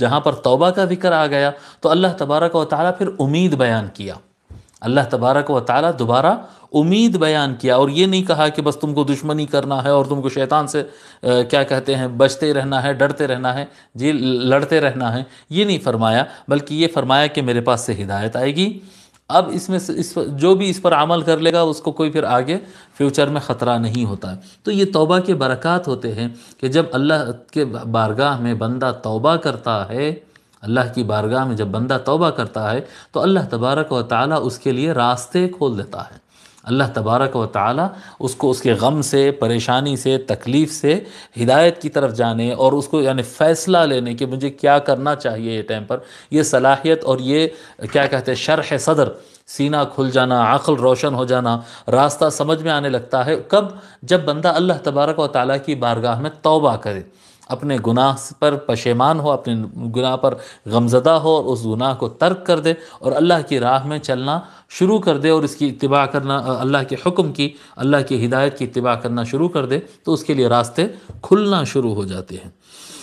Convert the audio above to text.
जहाँ पर तौबा का जिक्र आ गया तो अल्लाह तबारक व ताली फिर उम्मीद बयान किया अल्लाह तबारक व ताली दोबारा उम्मीद बयान किया और ये नहीं कहा कि बस तुमको दुश्मनी करना है और तुमको शैतान से आ, क्या कहते हैं बचते रहना है डरते रहना है जी लड़ते रहना है ये नहीं फरमाया बल्कि ये फरमाया कि मेरे पास से हिदायत आएगी अब इसमें से इस जो भी इस पर अमल कर लेगा उसको कोई फिर आगे फ्यूचर में ख़तरा नहीं होता तो ये तौबा के बरक़ात होते हैं कि जब अल्लाह के बारगाह में बंदा तौबा करता है अल्लाह की बारगाह में जब बंदा तौबा करता है तो अल्लाह तबारक व ताली उसके लिए रास्ते खोल देता है अल्लाह तबारक व ताली उसको उसके गम से परेशानी से तकलीफ़ से हिदायत की तरफ जाने और उसको यानी फ़ैसला लेने कि मुझे क्या करना चाहिए ये टाइम पर यह सलाहियत और ये क्या कहते हैं शरह सदर सीना खुल जाना आखल रोशन हो जाना रास्ता समझ में आने लगता है कब जब बंदा अल्लाह तबारक व ताली की बारगाह में तोबा करे अपने गुनाह पर पशेमान हो अपने गुनाह पर गमजदा हो और उस गुनाह को तर्क कर दे और अल्लाह की राह में चलना शुरू कर दे और इसकी इतबा करना अल्लाह के हुक्म की अल्लाह की हिदायत की इतबा करना शुरू कर दे तो उसके लिए रास्ते खुलना शुरू हो जाते हैं